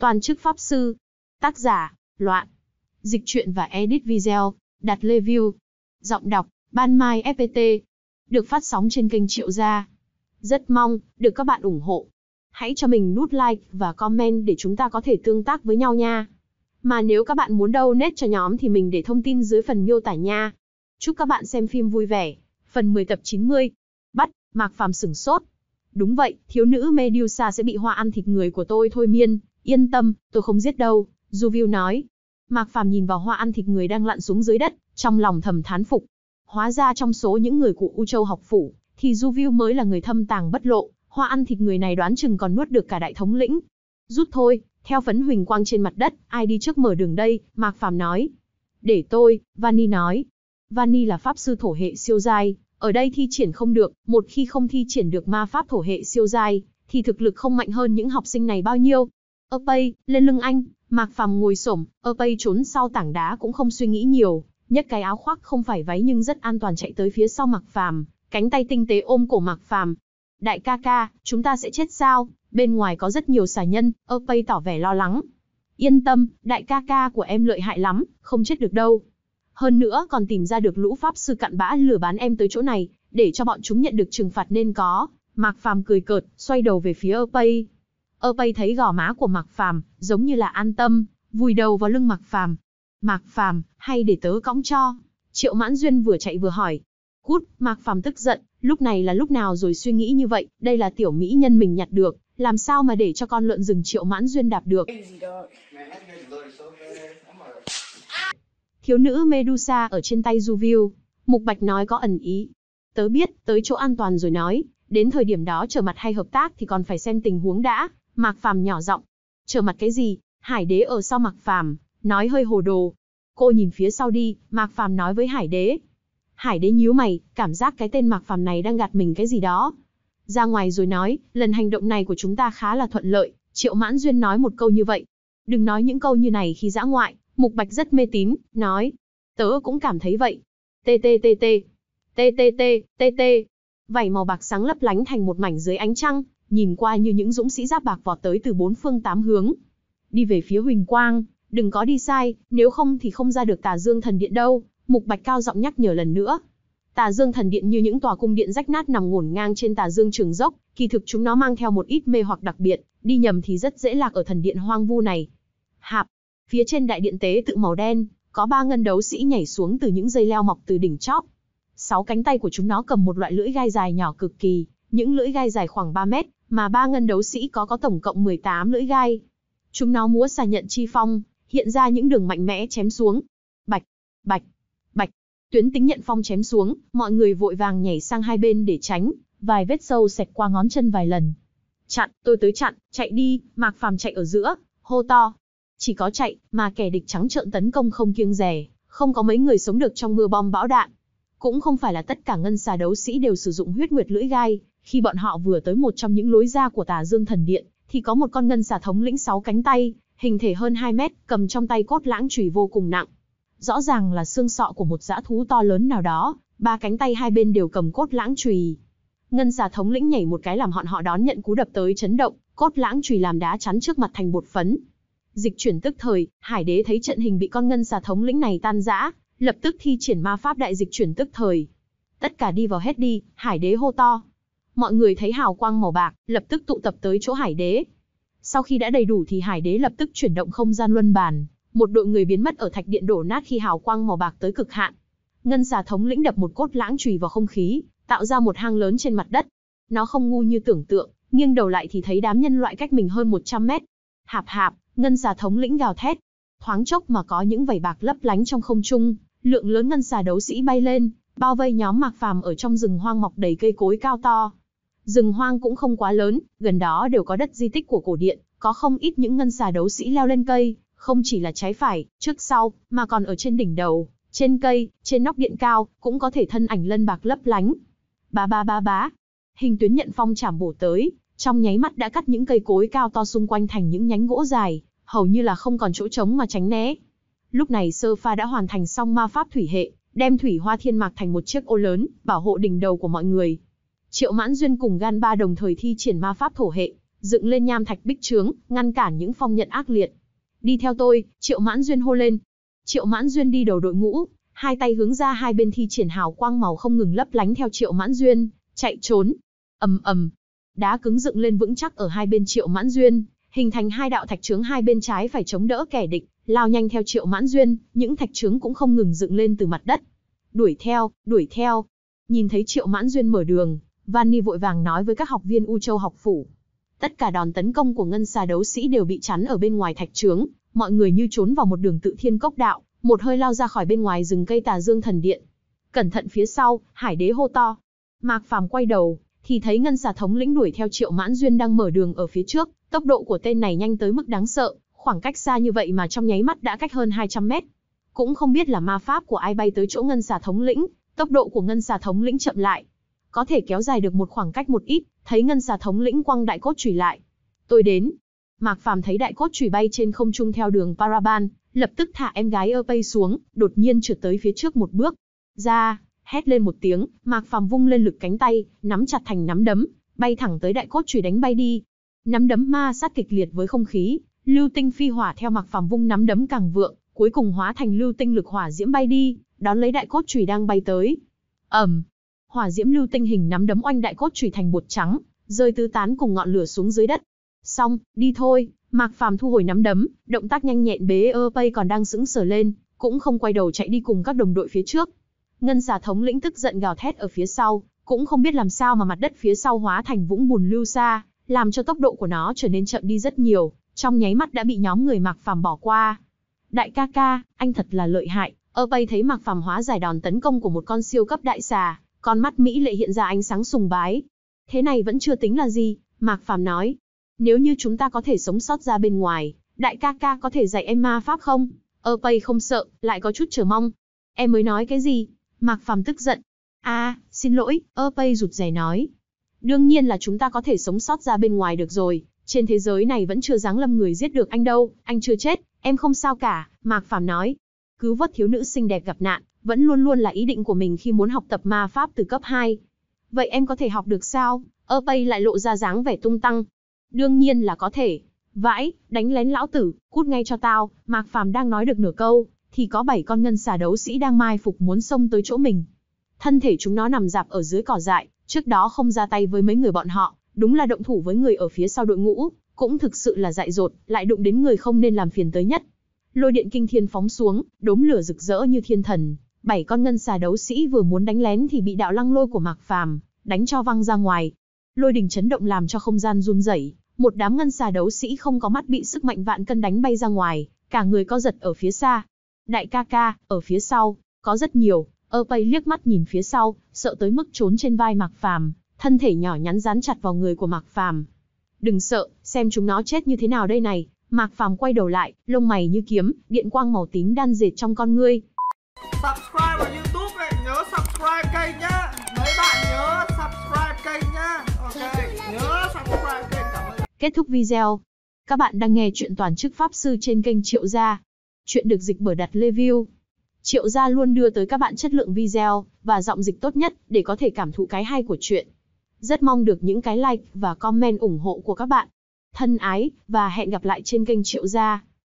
Toàn chức Pháp Sư. Tác giả, Loạn. Dịch truyện và edit video, đặt lê view. Giọng đọc, Ban Mai FPT. Được phát sóng trên kênh Triệu Gia. Rất mong, được các bạn ủng hộ. Hãy cho mình nút like và comment để chúng ta có thể tương tác với nhau nha. Mà nếu các bạn muốn đâu nét cho nhóm thì mình để thông tin dưới phần miêu tả nha. Chúc các bạn xem phim vui vẻ. Phần 10 tập 90. Bắt, Mạc Phàm sửng sốt. Đúng vậy, thiếu nữ Medusa sẽ bị hoa ăn thịt người của tôi thôi miên. Yên tâm, tôi không giết đâu, Du Viu nói. Mạc Phàm nhìn vào hoa ăn thịt người đang lặn xuống dưới đất, trong lòng thầm thán phục. Hóa ra trong số những người của U Châu học phủ, thì Du Viu mới là người thâm tàng bất lộ, hoa ăn thịt người này đoán chừng còn nuốt được cả đại thống lĩnh. Rút thôi, theo phấn huỳnh quang trên mặt đất, ai đi trước mở đường đây, Mạc Phàm nói. Để tôi, Vani nói. Vani là pháp sư thổ hệ siêu giai, ở đây thi triển không được, một khi không thi triển được ma pháp thổ hệ siêu giai, thì thực lực không mạnh hơn những học sinh này bao nhiêu. Ơ bay, lên lưng anh, mặc Phàm ngồi xổm, ơ bay trốn sau tảng đá cũng không suy nghĩ nhiều, nhấc cái áo khoác không phải váy nhưng rất an toàn chạy tới phía sau mặc Phàm, cánh tay tinh tế ôm cổ mặc Phàm. Đại ca ca, chúng ta sẽ chết sao? Bên ngoài có rất nhiều xà nhân, ơ bay tỏ vẻ lo lắng. Yên tâm, đại ca ca của em lợi hại lắm, không chết được đâu. Hơn nữa còn tìm ra được lũ pháp sư cặn bã lừa bán em tới chỗ này, để cho bọn chúng nhận được trừng phạt nên có. Mạc Phàm cười cợt, xoay đầu về phía ơ bay. Ơ bay thấy gò má của Mạc Phàm, giống như là an tâm, vùi đầu vào lưng Mạc Phàm. Mạc Phàm, hay để tớ cõng cho. Triệu Mãn Duyên vừa chạy vừa hỏi. Cút, Mạc Phàm tức giận, lúc này là lúc nào rồi suy nghĩ như vậy, đây là tiểu mỹ nhân mình nhặt được, làm sao mà để cho con lợn rừng Triệu Mãn Duyên đạp được. Thiếu nữ Medusa ở trên tay Juvil, Mục Bạch nói có ẩn ý. Tớ biết, tới chỗ an toàn rồi nói, đến thời điểm đó trở mặt hay hợp tác thì còn phải xem tình huống đã, Mạc Phàm nhỏ giọng, "Chờ mặt cái gì, Hải Đế ở sau Mạc Phàm, nói hơi hồ đồ." "Cô nhìn phía sau đi," Mạc Phàm nói với Hải Đế. Hải Đế nhíu mày, cảm giác cái tên Mạc Phàm này đang gạt mình cái gì đó. Ra ngoài rồi nói, lần hành động này của chúng ta khá là thuận lợi, Triệu Mãn Duyên nói một câu như vậy. Đừng nói những câu như này khi dã ngoại, Mục Bạch rất mê tín, nói, tớ cũng cảm thấy vậy. T T T T T T T T Vảy màu bạc sáng lấp lánh thành một mảnh dưới ánh trăng, nhìn qua như những dũng sĩ giáp bạc vọt tới từ bốn phương tám hướng. Đi về phía Huỳnh Quang, đừng có đi sai, nếu không thì không ra được Tà Dương Thần Điện đâu, Mục Bạch cao giọng nhắc nhở lần nữa. Tà Dương Thần Điện như những tòa cung điện rách nát nằm ngổn ngang trên Tà Dương Trường Dốc, kỳ thực chúng nó mang theo một ít mê hoặc đặc biệt, đi nhầm thì rất dễ lạc ở thần điện hoang vu này. Hạp, phía trên đại điện tế tự màu đen, có ba ngân đấu sĩ nhảy xuống từ những dây leo mọc từ đỉnh chóp. Sáu cánh tay của chúng nó cầm một loại lưỡi gai dài nhỏ cực kỳ, những lưỡi gai dài khoảng 3 mét, mà ba ngân đấu sĩ có có tổng cộng 18 lưỡi gai. Chúng nó múa xà nhận chi phong, hiện ra những đường mạnh mẽ chém xuống. Bạch, bạch, bạch, tuyến tính nhận phong chém xuống, mọi người vội vàng nhảy sang hai bên để tránh, vài vết sâu xẹt qua ngón chân vài lần. Chặn, tôi tới chặn, chạy đi, Mạc Phàm chạy ở giữa, hô to. Chỉ có chạy, mà kẻ địch trắng trợn tấn công không kiêng rẻ, không có mấy người sống được trong mưa bom bão đạn. Cũng không phải là tất cả ngân xà đấu sĩ đều sử dụng huyết nguyệt lưỡi gai, khi bọn họ vừa tới một trong những lối ra của Tà Dương Thần Điện, thì có một con ngân xà thống lĩnh sáu cánh tay, hình thể hơn 2 mét, cầm trong tay cốt lãng chùy vô cùng nặng. Rõ ràng là xương sọ của một dã thú to lớn nào đó, ba cánh tay hai bên đều cầm cốt lãng chùy. Ngân xà thống lĩnh nhảy một cái làm họn họ đón nhận cú đập tới chấn động, cốt lãng chùy làm đá chắn trước mặt thành bột phấn. Dịch chuyển tức thời, Hải Đế thấy trận hình bị con ngân xà thống lĩnh này tan rã, lập tức thi triển ma pháp đại dịch chuyển tức thời. Tất cả đi vào hết đi, Hải Đế hô to, mọi người thấy hào quang màu bạc, lập tức tụ tập tới chỗ hải đế. Sau khi đã đầy đủ thì hải đế lập tức chuyển động không gian luân bàn, một đội người biến mất ở thạch điện đổ nát khi hào quang màu bạc tới cực hạn. Ngân xà thống lĩnh đập một cốt lãng chùy vào không khí, tạo ra một hang lớn trên mặt đất. Nó không ngu như tưởng tượng, nghiêng đầu lại thì thấy đám nhân loại cách mình hơn 100 mét. Hạp hạp, ngân xà thống lĩnh gào thét. Thoáng chốc mà có những vảy bạc lấp lánh trong không trung, lượng lớn ngân xà đấu sĩ bay lên, bao vây nhóm mạc phàm ở trong rừng hoang mọc đầy cây cối cao to. Rừng hoang cũng không quá lớn, gần đó đều có đất di tích của cổ điện, có không ít những ngân xà đấu sĩ leo lên cây, không chỉ là trái phải, trước sau, mà còn ở trên đỉnh đầu, trên cây, trên nóc điện cao, cũng có thể thân ảnh lân bạc lấp lánh. Ba ba ba bá. Hình tuyến nhận phong chảm bổ tới, trong nháy mắt đã cắt những cây cối cao to xung quanh thành những nhánh gỗ dài, hầu như là không còn chỗ trống mà tránh né. Lúc này Sơ Pha đã hoàn thành xong ma pháp thủy hệ, đem thủy hoa thiên mạc thành một chiếc ô lớn, bảo hộ đỉnh đầu của mọi người, Triệu Mãn Duyên cùng Gan Ba đồng thời thi triển ma pháp thổ hệ, dựng lên nham thạch bích trướng, ngăn cản những phong nhận ác liệt. Đi theo tôi, Triệu Mãn Duyên hô lên. Triệu Mãn Duyên đi đầu đội ngũ, hai tay hướng ra hai bên thi triển hào quang màu không ngừng lấp lánh theo Triệu Mãn Duyên, chạy trốn. ầm ầm, đá cứng dựng lên vững chắc ở hai bên Triệu Mãn Duyên, hình thành hai đạo thạch trướng hai bên trái phải chống đỡ kẻ địch, lao nhanh theo Triệu Mãn Duyên, những thạch trướng cũng không ngừng dựng lên từ mặt đất. Đuổi theo, đuổi theo. Nhìn thấy Triệu Mãn Duyên mở đường, Vani vội vàng nói với các học viên U Châu học phủ. Tất cả đòn tấn công của ngân xà đấu sĩ đều bị chắn ở bên ngoài thạch trướng, mọi người như trốn vào một đường tự thiên cốc đạo, một hơi lao ra khỏi bên ngoài rừng cây tà dương thần điện. Cẩn thận phía sau, hải đế hô to. Mạc Phàm quay đầu, thì thấy ngân xà thống lĩnh đuổi theo triệu mãn duyên đang mở đường ở phía trước, tốc độ của tên này nhanh tới mức đáng sợ, khoảng cách xa như vậy mà trong nháy mắt đã cách hơn 200 mét. Cũng không biết là ma pháp của ai bay tới chỗ ngân xà thống lĩnh, tốc độ của ngân xà thống lĩnh chậm lại, có thể kéo dài được một khoảng cách một ít, thấy ngân xà thống lĩnh quăng đại cốt chủy lại. Tôi đến. Mạc Phàm thấy đại cốt chủy bay trên không trung theo đường Paraban, lập tức thả em gái Erpay xuống, đột nhiên trượt tới phía trước một bước. Ra, hét lên một tiếng, Mạc Phàm vung lên lực cánh tay, nắm chặt thành nắm đấm, bay thẳng tới đại cốt chủy đánh bay đi. Nắm đấm ma sát kịch liệt với không khí, lưu tinh phi hỏa theo Mạc Phàm vung nắm đấm càng vượng, cuối cùng hóa thành lưu tinh lực hỏa diễm bay đi, đón lấy đại cốt chủy đang bay tới. Ầm, hỏa diễm lưu tinh hình nắm đấm oanh đại cốt chùy thành bột trắng, rơi tứ tán cùng ngọn lửa xuống dưới đất. Xong, đi thôi, Mạc Phàm thu hồi nắm đấm, động tác nhanh nhẹn bế ơ pay còn đang sững sờ lên, cũng không quay đầu chạy đi cùng các đồng đội phía trước. Ngân xà thống lĩnh tức giận gào thét ở phía sau, cũng không biết làm sao mà mặt đất phía sau hóa thành vũng bùn lưu xa, làm cho tốc độ của nó trở nên chậm đi rất nhiều, trong nháy mắt đã bị nhóm người Mạc Phàm bỏ qua. Đại ca ca, anh thật là lợi hại, ơ bay thấy Mạc Phàm hóa giải đòn tấn công của một con siêu cấp đại xà, con mắt Mỹ lệ hiện ra ánh sáng sùng bái. Thế này vẫn chưa tính là gì, Mạc Phàm nói. Nếu như chúng ta có thể sống sót ra bên ngoài, đại ca ca có thể dạy em ma pháp không? Ơ ờ, Pây không sợ, lại có chút chờ mong. Em mới nói cái gì? Mạc Phàm tức giận. a à, xin lỗi, Ơ Pây rụt rè nói. Đương nhiên là chúng ta có thể sống sót ra bên ngoài được rồi, trên thế giới này vẫn chưa giáng lâm người giết được anh đâu, anh chưa chết, em không sao cả, Mạc Phàm nói cứu vớt thiếu nữ xinh đẹp gặp nạn, vẫn luôn luôn là ý định của mình khi muốn học tập ma pháp từ cấp 2. Vậy em có thể học được sao? Ơ Pây lại lộ ra dáng vẻ tung tăng. Đương nhiên là có thể. Vãi, đánh lén lão tử, cút ngay cho tao, Mạc Phàm đang nói được nửa câu, thì có bảy con ngân xà đấu sĩ đang mai phục muốn xông tới chỗ mình. Thân thể chúng nó nằm dạp ở dưới cỏ dại, trước đó không ra tay với mấy người bọn họ, đúng là động thủ với người ở phía sau đội ngũ, cũng thực sự là dại dột, lại đụng đến người không nên làm phiền tới nhất lôi điện kinh thiên phóng xuống, đốm lửa rực rỡ như thiên thần, bảy con ngân xà đấu sĩ vừa muốn đánh lén thì bị đạo lăng lôi của Mạc Phàm đánh cho văng ra ngoài. Lôi đình chấn động làm cho không gian run rẩy, một đám ngân xà đấu sĩ không có mắt bị sức mạnh vạn cân đánh bay ra ngoài, cả người co giật ở phía xa. Đại ca ca, ở phía sau, có rất nhiều, ơ pây liếc mắt nhìn phía sau, sợ tới mức trốn trên vai Mạc Phàm, thân thể nhỏ nhắn dán chặt vào người của Mạc Phàm. Đừng sợ, xem chúng nó chết như thế nào đây này, Mạc Phàm quay đầu lại, lông mày như kiếm, điện quang màu tím đan dệt trong con ngươi. Subscribe vào YouTube này, nhớ subscribe kênh nhá. Mấy bạn nhớ subscribe kênh nhá. Ok, nhớ subscribe kênh cảm ơn. Kết thúc video. Các bạn đang nghe chuyện toàn chức pháp sư trên kênh Triệu gia. Chuyện được dịch bởi đặt review. Triệu gia luôn đưa tới các bạn chất lượng video và giọng dịch tốt nhất để có thể cảm thụ cái hay của chuyện. Rất mong được những cái like và comment ủng hộ của các bạn thân ái, và hẹn gặp lại trên kênh Triệu Gia.